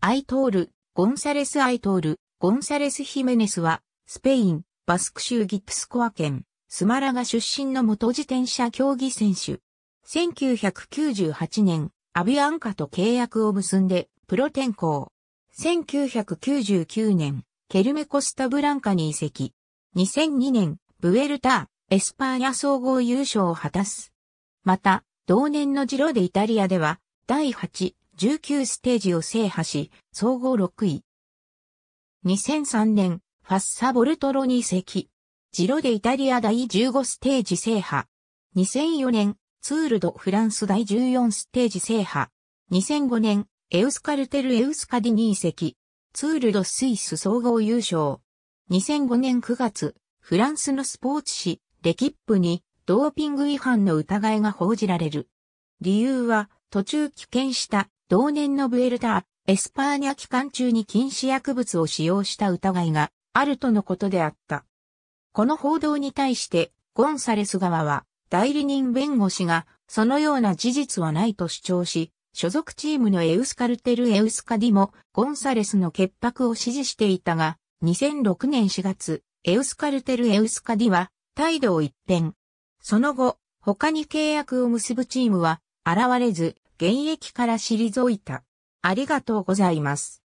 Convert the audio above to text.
アイトール、ゴンサレス・アイトール、ゴンサレス・ヒメネスは、スペイン、バスク州ギプスコア県、スマラガ出身の元自転車競技選手。1998年、アビアンカと契約を結んで、プロ転向。1999年、ケルメコスタブランカに移籍。2002年、ブエルター、エスパーニャ総合優勝を果たす。また、同年のジロでイタリアでは、第8、19ステージを制覇し、総合6位。2003年、ファッサ・ボルトロに席。ジロでイタリア第15ステージ制覇。2004年、ツールド・フランス第14ステージ制覇。2005年、エウスカルテル・エウスカディに席。ツールド・スイス総合優勝。2005年9月、フランスのスポーツ紙、レキップに、ドーピング違反の疑いが報じられる。理由は、途中棄権した同年のブエルター、エスパーニャ期間中に禁止薬物を使用した疑いがあるとのことであった。この報道に対して、ゴンサレス側は、代理人弁護士が、そのような事実はないと主張し、所属チームのエウスカルテル・エウスカディも、ゴンサレスの潔白を支持していたが、2006年4月、エウスカルテル・エウスカディは、態度を一変。その後、他に契約を結ぶチームは、現れず、現役から退いた。ありがとうございます。